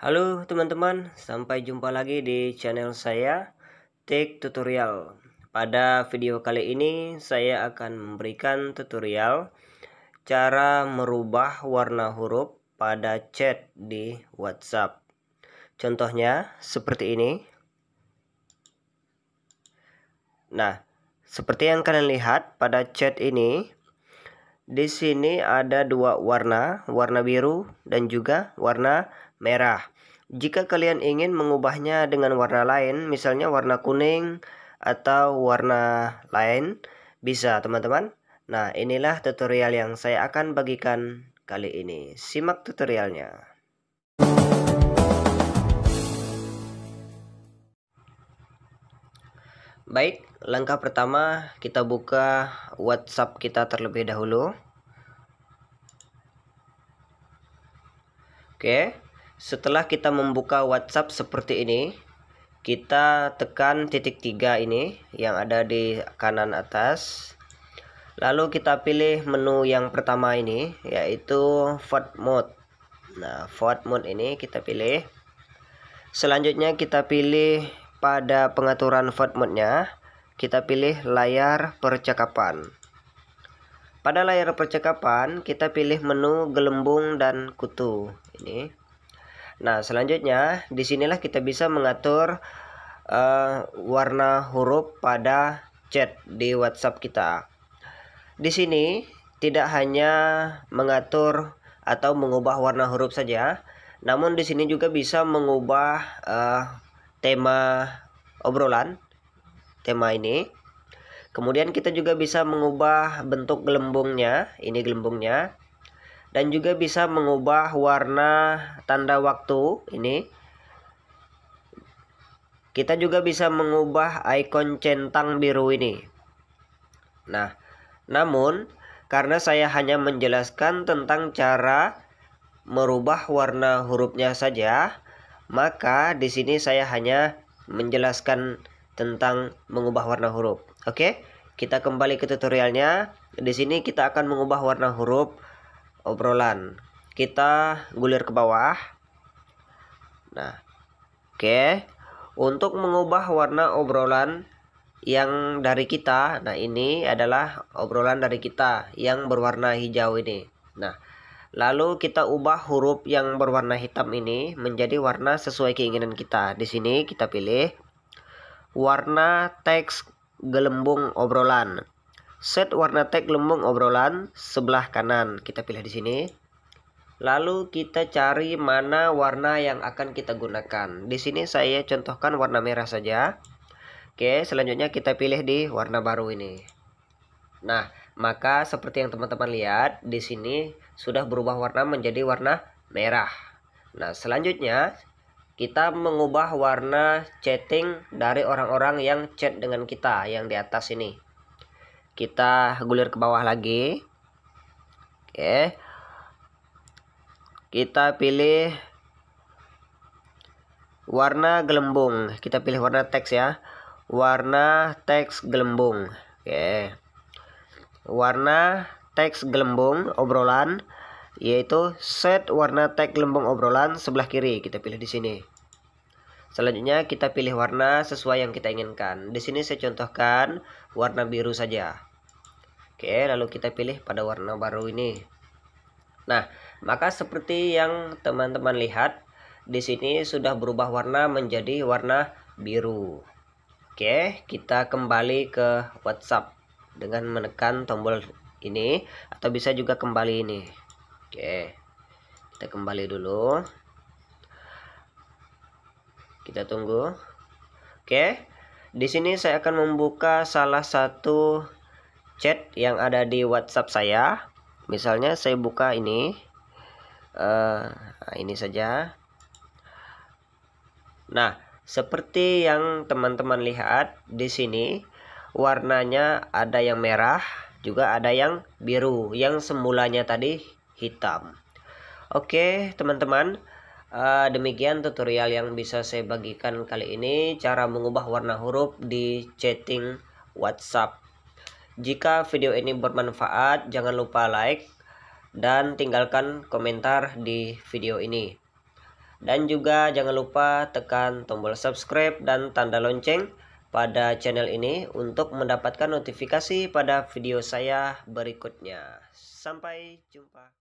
Halo teman-teman, sampai jumpa lagi di channel saya take Tutorial. Pada video kali ini saya akan memberikan tutorial cara merubah warna huruf pada chat di WhatsApp. Contohnya seperti ini. Nah, seperti yang kalian lihat pada chat ini di sini ada dua warna, warna biru dan juga warna merah. Jika kalian ingin mengubahnya dengan warna lain, misalnya warna kuning atau warna lain, bisa teman-teman. Nah, inilah tutorial yang saya akan bagikan kali ini. Simak tutorialnya. Baik, langkah pertama kita buka WhatsApp kita terlebih dahulu. Oke, setelah kita membuka WhatsApp seperti ini, kita tekan titik tiga ini yang ada di kanan atas. Lalu kita pilih menu yang pertama ini, yaitu Fort Mode. Nah, Fort Mode ini kita pilih. Selanjutnya kita pilih pada pengaturan vote mode-nya, kita pilih layar percakapan. Pada layar percakapan, kita pilih menu gelembung dan kutu. Ini. Nah, selanjutnya disinilah kita bisa mengatur uh, warna huruf pada chat di WhatsApp kita. Di sini tidak hanya mengatur atau mengubah warna huruf saja, namun di sini juga bisa mengubah uh, tema obrolan tema ini kemudian kita juga bisa mengubah bentuk gelembungnya ini gelembungnya dan juga bisa mengubah warna tanda waktu ini kita juga bisa mengubah icon centang biru ini nah namun karena saya hanya menjelaskan tentang cara merubah warna hurufnya saja maka di sini saya hanya menjelaskan tentang mengubah warna huruf. Oke, kita kembali ke tutorialnya. Di sini kita akan mengubah warna huruf obrolan. Kita gulir ke bawah. Nah, oke. Untuk mengubah warna obrolan yang dari kita, nah ini adalah obrolan dari kita yang berwarna hijau ini. Nah, Lalu kita ubah huruf yang berwarna hitam ini menjadi warna sesuai keinginan kita. Di sini kita pilih warna teks gelembung obrolan. Set warna teks gelembung obrolan sebelah kanan. Kita pilih di sini. Lalu kita cari mana warna yang akan kita gunakan. Di sini saya contohkan warna merah saja. Oke, selanjutnya kita pilih di warna baru ini. Nah, maka seperti yang teman-teman lihat di sini sudah berubah warna menjadi warna merah. Nah, selanjutnya kita mengubah warna chatting dari orang-orang yang chat dengan kita yang di atas ini. Kita gulir ke bawah lagi. Oke. Kita pilih warna gelembung. Kita pilih warna teks ya. Warna teks gelembung. Oke warna teks gelembung obrolan yaitu set warna teks gelembung obrolan sebelah kiri kita pilih di sini. Selanjutnya kita pilih warna sesuai yang kita inginkan. Di sini saya contohkan warna biru saja. Oke, lalu kita pilih pada warna baru ini. Nah, maka seperti yang teman-teman lihat, di sini sudah berubah warna menjadi warna biru. Oke, kita kembali ke WhatsApp dengan menekan tombol ini atau bisa juga kembali ini oke kita kembali dulu kita tunggu oke di sini saya akan membuka salah satu chat yang ada di WhatsApp saya misalnya saya buka ini uh, ini saja nah seperti yang teman-teman lihat di sini warnanya ada yang merah juga ada yang biru yang semulanya tadi hitam oke teman-teman uh, demikian tutorial yang bisa saya bagikan kali ini cara mengubah warna huruf di chatting WhatsApp jika video ini bermanfaat jangan lupa like dan tinggalkan komentar di video ini dan juga jangan lupa tekan tombol subscribe dan tanda lonceng pada channel ini untuk mendapatkan notifikasi pada video saya berikutnya. Sampai jumpa.